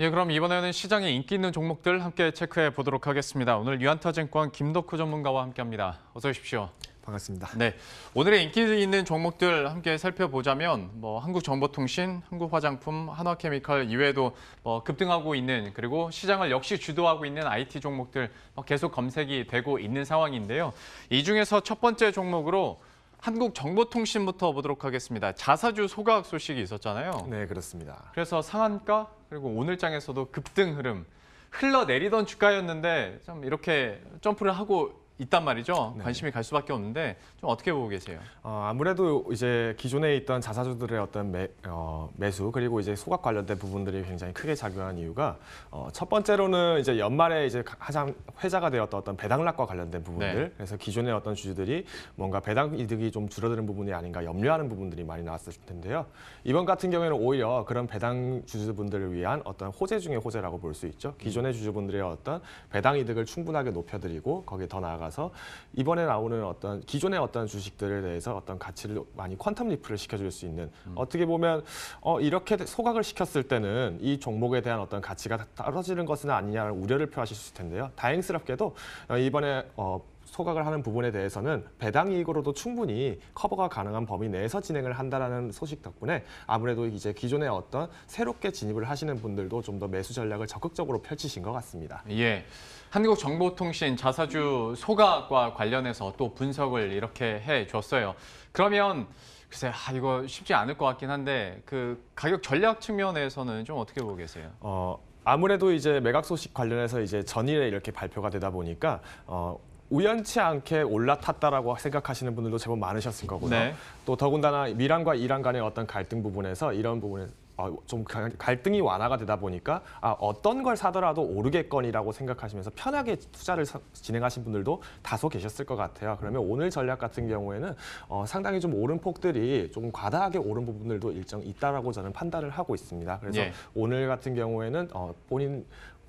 예, 그럼 이번에는 시장에 인기 있는 종목들 함께 체크해 보도록 하겠습니다. 오늘 유한타증권 김덕후 전문가와 함께합니다. 어서 오십시오. 반갑습니다. 네, 오늘의 인기 있는 종목들 함께 살펴보자면 뭐 한국정보통신, 한국화장품, 한화케미칼 이외에도 뭐 급등하고 있는 그리고 시장을 역시 주도하고 있는 IT 종목들 뭐 계속 검색이 되고 있는 상황인데요. 이 중에서 첫 번째 종목으로 한국정보통신부터 보도록 하겠습니다. 자사주 소각 소식이 있었잖아요. 네, 그렇습니다. 그래서 상한가 그리고 오늘장에서도 급등 흐름 흘러내리던 주가였는데 좀 이렇게 점프를 하고 있단 말이죠. 네. 관심이 갈 수밖에 없는데 좀 어떻게 보고 계세요? 어, 아무래도 이제 기존에 있던 자사주들의 어떤 매, 어, 매수 그리고 이제 소각 관련된 부분들이 굉장히 크게 작용한 이유가 어, 첫 번째로는 이제 연말에 이제 가장 회자가 되었던 어떤 배당락과 관련된 부분들 네. 그래서 기존의 어떤 주주들이 뭔가 배당 이득이 좀 줄어드는 부분이 아닌가 염려하는 부분들이 많이 나왔을 텐데요. 이번 같은 경우에는 오히려 그런 배당 주주분들을 위한 어떤 호재 중의 호재라고 볼 수 있죠. 기존의 주주분들의 어떤 배당 이득을 충분하게 높여드리고 거기에 더 나아가서 나서 이번에 나오는 어떤 기존의 어떤 주식들에 대해서 어떤 가치를 많이 퀀텀 리프를 시켜줄 수 있는 음. 어떻게 보면 어, 이렇게 소각을 시켰을 때는 이 종목에 대한 어떤 가치가 떨어지는 것은 아니냐는 우려를 표하실 수 있을 텐데요. 다행스럽게도 어, 이번에 어, 소각을 하는 부분에 대해서는 배당 이익으로도 충분히 커버가 가능한 범위 내에서 진행을 한다라는 소식 덕분에 아무래도 이제 기존의 어떤 새롭게 진입을 하시는 분들도 좀 더 매수 전략을 적극적으로 펼치신 것 같습니다. 예. 한국정보통신 자사주 소각과 관련해서 또 분석을 이렇게 해줬어요. 그러면 글쎄, 아, 이거 쉽지 않을 것 같긴 한데 그 가격 전략 측면에서는 좀 어떻게 보고 계세요? 어, 아무래도 이제 매각 소식 관련해서 이제 전일에 이렇게 발표가 되다 보니까 어, 우연치 않게 올라탔다라고 생각하시는 분들도 제법 많으셨을 거고요. 네. 또 더군다나 미란과 이란 간의 어떤 갈등 부분에서 이런 부분에 아, 좀 갈등이 완화가 되다 보니까 아, 어떤 걸 사더라도 오르겠거니라고 생각하시면서 편하게 투자를 사, 진행하신 분들도 다소 계셨을 것 같아요. 그러면 오늘 전략 같은 경우에는 어, 상당히 좀 오른 폭들이 좀 과다하게 오른 부분들도 일정 있다라고 저는 판단을 하고 있습니다. 그래서 예. 오늘 같은 경우에는 어, 본인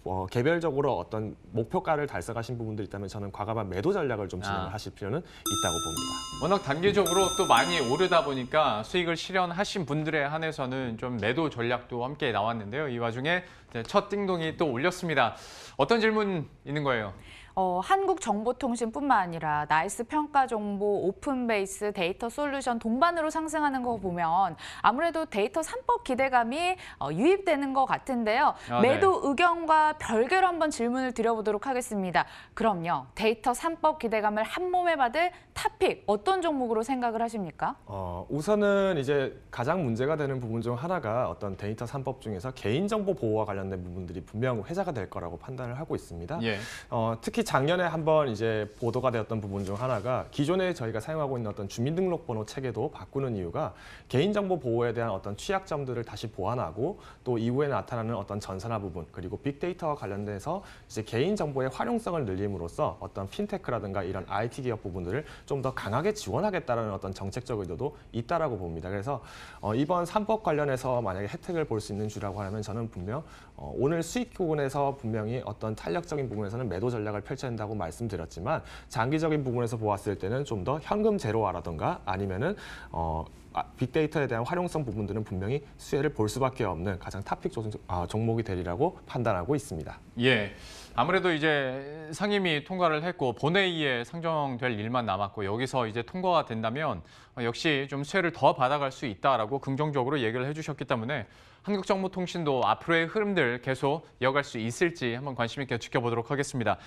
어, 개별적으로 어떤 목표가를 달성하신 부분들 있다면 저는 과감한 매도 전략을 좀 진행을 아. 하실 필요는 있다고 봅니다. 워낙 단계적으로또 많이 오르다 보니까 수익을 실현하신 분들에 한해서는 좀 매도 전략도 함께 나왔는데요. 이 와중에 첫 띵동이 또 올렸습니다. 어떤 질문 있는 거예요? 어, 한국정보통신뿐만 아니라 나이스 평가 정보, 오픈베이스, 데이터 솔루션 동반으로 상승하는 거 보면 아무래도 데이터 3법 기대감이 어, 유입되는 것 같은데요. 아, 네. 매도 의견과 별개로 한번 질문을 드려보도록 하겠습니다. 그럼요. 데이터 3법 기대감을 한 몸에 받을 탑픽 어떤 종목으로 생각을 하십니까? 어, 우선은 이제 가장 문제가 되는 부분 중 하나가 어떤 데이터 3법 중에서 개인정보 보호와 관련된 부분들이 분명 회자가 될 거라고 판단을 하고 있습니다. 예. 어, 특히 작년에 한번 이제 보도가 되었던 부분 중 하나가 기존에 저희가 사용하고 있는 어떤 주민등록번호 체계도 바꾸는 이유가 개인정보 보호에 대한 어떤 취약점들을 다시 보완하고 또 이후에 나타나는 어떤 전산화 부분 그리고 빅데이터와 관련돼서 이제 개인정보의 활용성을 늘림으로써 어떤 핀테크라든가 이런 IT 기업 부분들을 좀 더 강하게 지원하겠다라는 어떤 정책적 의도도 있다라고 봅니다. 그래서 어, 이번 3법 관련해서 만약에 혜택을 볼 수 있는 주라고 하면 저는 분명 어, 오늘 수익 부분에서 분명히 어떤 탄력적인 부분에서는 매도 전략을 펼 펼쳐진다고 말씀드렸지만 장기적인 부분에서 보았을 때는 좀 더 현금 제로화라든가 아니면은 어 아, 빅데이터에 대한 활용성 부분들은 분명히 수혜를 볼 수밖에 없는 가장 탑픽 아, 종목이 되리라고 판단하고 있습니다. 예. 아무래도 이제 상임위 통과를 했고 본회의에 상정될 일만 남았고 여기서 이제 통과가 된다면 역시 좀 수혜를 더 받아갈 수 있다라고 긍정적으로 얘기를 해주셨기 때문에 한국정보통신도 앞으로의 흐름들 계속 이어갈 수 있을지 한번 관심 있게 지켜보도록 하겠습니다.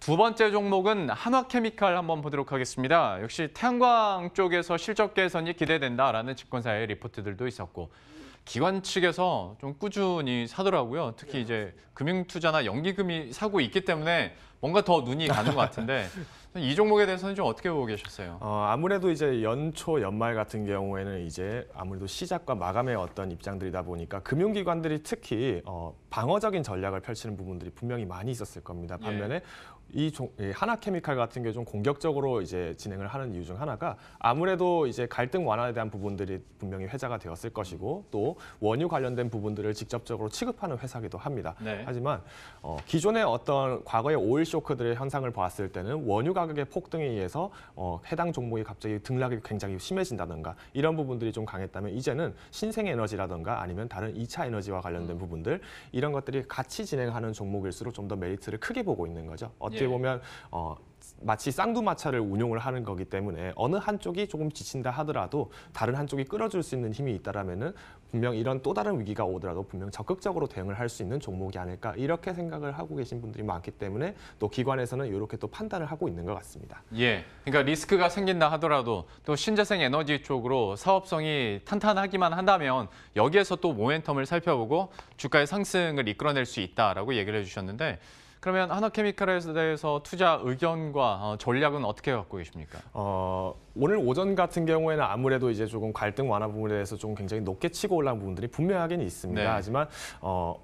두 번째 종목은 한화케미칼 한번 보도록 하겠습니다. 역시 태양광 쪽에서 실적 개선이 기대된다. 있다라는 집권사의 리포트들도 있었고 기관 측에서 좀 꾸준히 사더라고요. 특히 이제 금융투자나 연기금이 사고 있기 때문에 뭔가 더 눈이 가는 것 같은데 이 종목에 대해서는 좀 어떻게 보고 계셨어요? 어, 아무래도 이제 연초 연말 같은 경우에는 이제 아무래도 시작과 마감의 어떤 입장들이다 보니까 금융기관들이 특히 어, 방어적인 전략을 펼치는 부분들이 분명히 많이 있었을 겁니다. 예. 반면에 예. 이 하나케미칼 같은 게 좀 공격적으로 이제 진행을 하는 이유 중 하나가 아무래도 이제 갈등 완화에 대한 부분들이 분명히 회자가 되었을 것이고 또 원유 관련된 부분들을 직접적으로 취급하는 회사기도 합니다. 네. 하지만 어, 기존의 어떤 과거의 오일 쇼크들의 현상을 봤을 때는 원유 가격의 폭등에 의해서 어, 해당 종목이 갑자기 등락이 굉장히 심해진다던가 이런 부분들이 좀 강했다면 이제는 신생 에너지라던가 아니면 다른 2차 에너지와 관련된 음. 부분들 이런 것들이 같이 진행하는 종목일수록 좀 더 메리트를 크게 보고 있는 거죠. 어떻게 어떻게 보면 어, 마치 쌍두마차를 운용을 하는 거기 때문에 어느 한쪽이 조금 지친다 하더라도 다른 한쪽이 끌어줄 수 있는 힘이 있다라면은 분명 이런 또 다른 위기가 오더라도 분명 적극적으로 대응을 할 수 있는 종목이 아닐까 이렇게 생각을 하고 계신 분들이 많기 때문에 또 기관에서는 이렇게 또 판단을 하고 있는 것 같습니다. 예, 그러니까 리스크가 생긴다 하더라도 또 신재생 에너지 쪽으로 사업성이 탄탄하기만 한다면 여기에서 또 모멘텀을 살펴보고 주가의 상승을 이끌어낼 수 있다라고 얘기를 해주셨는데. 그러면 하나케미칼에 대해서 투자 의견과 어, 전략은 어떻게 갖고 계십니까? 어, 오늘 오전 같은 경우에는 아무래도 이제 조금 갈등 완화 부분에 대해서 좀 굉장히 높게 치고 올라온 부분들이 분명하긴 있습니다. 네. 하지만 어,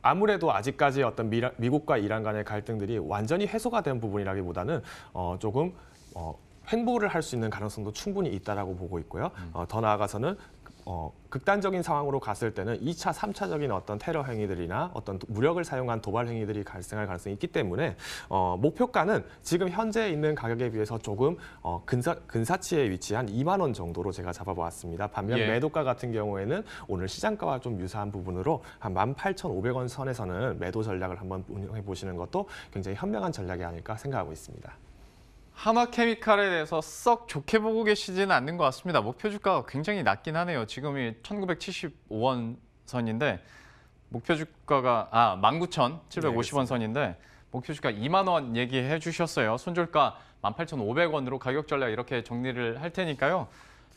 아무래도 아직까지 어떤 미라, 미국과 이란 간의 갈등들이 완전히 해소가 된 부분이라기보다는 어, 조금 어, 횡보를 할 수 있는 가능성도 충분히 있다라고 보고 있고요. 음. 어, 더 나아가서는 어, 극단적인 상황으로 갔을 때는 2차, 3차적인 어떤 테러 행위들이나 어떤 무력을 사용한 도발 행위들이 발생할 가능성이 있기 때문에 어, 목표가는 지금 현재 있는 가격에 비해서 조금 어, 근사, 근사치에 위치한 2만 원 정도로 제가 잡아보았습니다. 반면 예. 매도가 같은 경우에는 오늘 시장가와 좀 유사한 부분으로 한 18,500원 선에서는 매도 전략을 한번 운영해 보시는 것도 굉장히 현명한 전략이 아닐까 생각하고 있습니다. 하마케미칼에 대해서 썩 좋게 보고 계시지는 않는 것 같습니다. 목표 뭐 주가가 굉장히 낮긴 하네요. 지금이 1975원 선인데 목표 주가가 아 19,750원 선인데 목표 주가 2만 원 얘기해 주셨어요. 손절가 18,500원으로 가격 전략 이렇게 정리를 할 테니까요.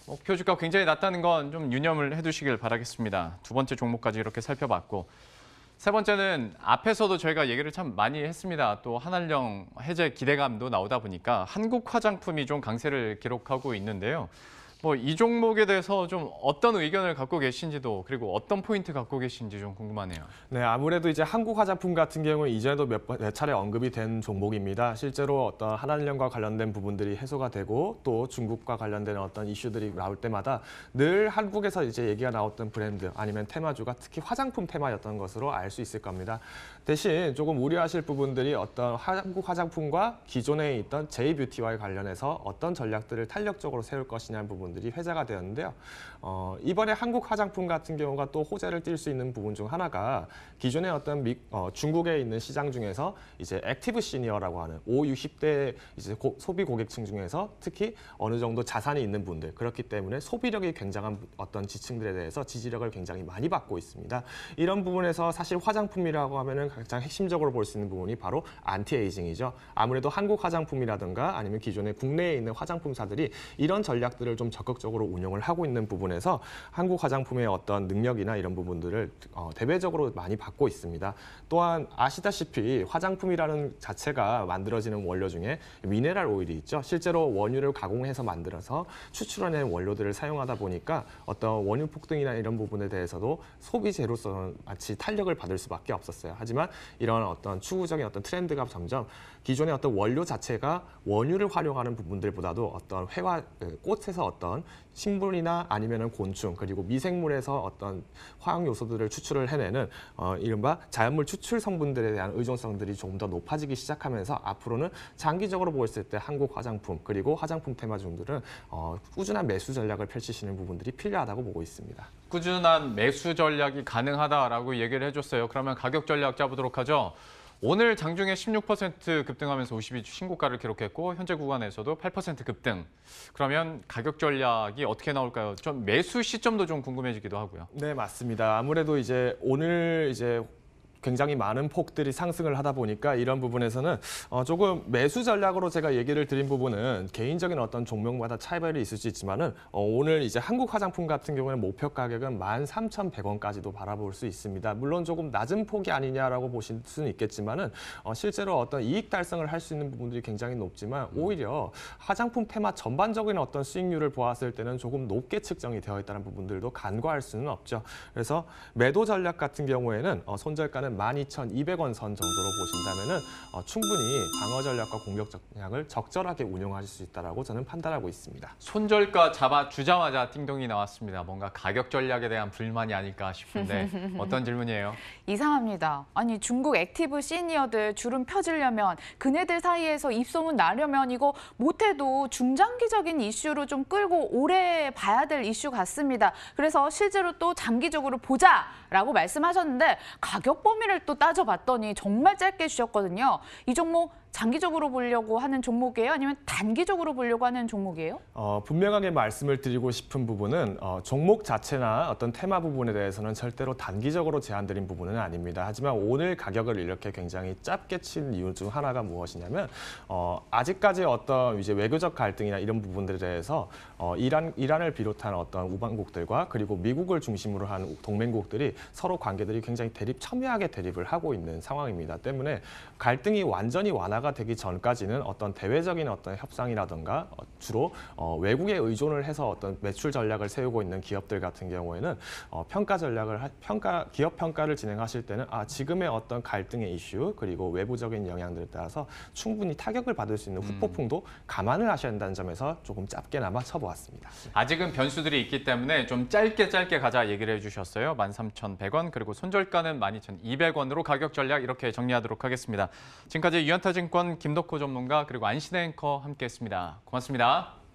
목표 주가 굉장히 낮다는 건 좀 유념을 해두시길 바라겠습니다. 두 번째 종목까지 이렇게 살펴봤고 세 번째는 앞에서도 저희가 얘기를 참 많이 했습니다. 또 한한령 해제 기대감도 나오다 보니까 한국 화장품이 좀 강세를 기록하고 있는데요. 뭐이 종목에 대해서 좀 어떤 의견을 갖고 계신지도 그리고 어떤 포인트 갖고 계신지 좀 궁금하네요. 네, 아무래도 이제 한국 화장품 같은 경우는 이전에도 몇, 몇 네 차례 언급이 된 종목입니다. 실제로 어떤 한한령과 관련된 부분들이 해소가 되고 또 중국과 관련된 어떤 이슈들이 나올 때마다 늘 한국에서 이제 얘기가 나왔던 브랜드 아니면 테마주가 특히 화장품 테마였던 것으로 알 수 있을 겁니다. 대신 조금 우려하실 부분들이 어떤 한국 화장품과 기존에 있던 제이뷰티와 관련해서 어떤 전략들을 탄력적으로 세울 것이냐는 부분 부분들이 회자가 되었는데요. 어, 이번에 한국 화장품 같은 경우가 또 호재를 띨수 있는 부분 중 하나가 기존의 어떤 미, 어, 중국에 있는 시장 중에서 이제 액티브 시니어라고 하는 5, 60대 이제 고, 소비 고객층 중에서 특히 어느 정도 자산이 있는 분들 그렇기 때문에 소비력이 굉장한 어떤 지층들에 대해서 지지력을 굉장히 많이 받고 있습니다. 이런 부분에서 사실 화장품이라고 하면은 가장 핵심적으로 볼 수 있는 부분이 바로 안티에이징이죠. 아무래도 한국 화장품이라든가 아니면 기존의 국내에 있는 화장품사들이 이런 전략들을 좀 적극적으로 운영을 하고 있는 부분에서 한국 화장품의 어떤 능력이나 이런 부분들을 어, 대외적으로 많이 받고 있습니다. 또한 아시다시피 화장품이라는 자체가 만들어지는 원료 중에 미네랄 오일이 있죠. 실제로 원유를 가공해서 만들어서 추출하는 원료들을 사용하다 보니까 어떤 원유 폭등이나 이런 부분에 대해서도 소비재로서는 마치 탄력을 받을 수밖에 없었어요. 하지만 이런 어떤 추구적인 어떤 트렌드가 점점 기존의 어떤 원료 자체가 원유를 활용하는 부분들보다도 어떤 회화 그 꽃에서 어떤 어떤 식물이나 아니면 곤충 그리고 미생물에서 어떤 화학 요소들을 추출을 해내는 어, 이른바 자연물 추출 성분들에 대한 의존성들이 조금 더 높아지기 시작하면서 앞으로는 장기적으로 보였을 때 한국 화장품 그리고 화장품 테마종들은 어, 꾸준한 매수 전략을 펼치시는 부분들이 필요하다고 보고 있습니다. 꾸준한 매수 전략이 가능하다라고 얘기를 해줬어요. 그러면 가격 전략 짜보도록 하죠. 오늘 장중에 16% 급등하면서 52주 신고가를 기록했고 현재 구간에서도 8% 급등. 그러면 가격 전략이 어떻게 나올까요? 좀 매수 시점도 좀 궁금해지기도 하고요. 네, 맞습니다. 아무래도 이제 오늘 이제 굉장히 많은 폭들이 상승을 하다 보니까 이런 부분에서는 어, 조금 매수 전략으로 제가 얘기를 드린 부분은 개인적인 어떤 종목마다 차이별이 있을 수 있지만은 어, 오늘 이제 한국 화장품 같은 경우에는 목표 가격은 13,100원까지도 바라볼 수 있습니다. 물론 조금 낮은 폭이 아니냐라고 보실 수는 있겠지만은 어, 실제로 어떤 이익 달성을 할 수 있는 부분들이 굉장히 높지만 음. 오히려 화장품 테마 전반적인 어떤 수익률을 보았을 때는 조금 높게 측정이 되어 있다는 부분들도 간과할 수는 없죠. 그래서 매도 전략 같은 경우에는 어, 손절가는 한 12,200원 선 정도로 보신다면 어, 충분히 방어 전략과 공격 전략을 적절하게 운영하실수 있다고 저는 판단하고 있습니다. 손절가 잡아주자마자 띵동이 나왔습니다. 뭔가 가격 전략에 대한 불만이 아닐까 싶은데 어떤 질문이에요? 이상합니다. 아니 중국 액티브 시니어들 주름 펴지려면 그네들 사이에서 입소문 나려면 이거 못해도 중장기적인 이슈로 좀 끌고 오래 봐야 될 이슈 같습니다. 그래서 실제로 또 장기적으로 보자 라고 말씀하셨는데 가격 범위를 또 따져봤더니 정말 짧게 주셨거든요. 이 종목 장기적으로 보려고 하는 종목이에요? 아니면 단기적으로 보려고 하는 종목이에요? 어, 분명하게 말씀을 드리고 싶은 부분은 어, 종목 자체나 어떤 테마 부분에 대해서는 절대로 단기적으로 제한드린 부분은 아닙니다. 하지만 오늘 가격을 이렇게 굉장히 짧게 친 이유 중 하나가 무엇이냐면 어, 아직까지 어떤 이제 외교적 갈등이나 이런 부분들에 대해서 어, 이란, 이란을 비롯한 어떤 우방국들과 그리고 미국을 중심으로 한 동맹국들이 서로 관계들이 굉장히 대립 첨예하게 대립을 하고 있는 상황입니다. 때문에 갈등이 완전히 완화 완화가 되기 전까지는 어떤 대외적인 어떤 협상이라든가 어, 주로 어, 외국에 의존을 해서 어떤 매출 전략을 세우고 있는 기업들 같은 경우에는 어, 평가 전략을 평가 기업 평가를 진행하실 때는 아 지금의 어떤 갈등의 이슈 그리고 외부적인 영향들에 따라서 충분히 타격을 받을 수 있는 음. 후폭풍도 감안을 하셔야 한다는 점에서 조금 짧게나마 쳐보았습니다. 아직은 변수들이 있기 때문에 좀 짧게 짧게 가자 얘기를 해주셨어요. 13,100원 그리고 손절가는 12,200원으로 가격 전략 이렇게 정리하도록 하겠습니다. 지금까지 유현타 증 행권 김덕호 전문가 그리고 안시의 앵커 함께했습니다. 고맙습니다.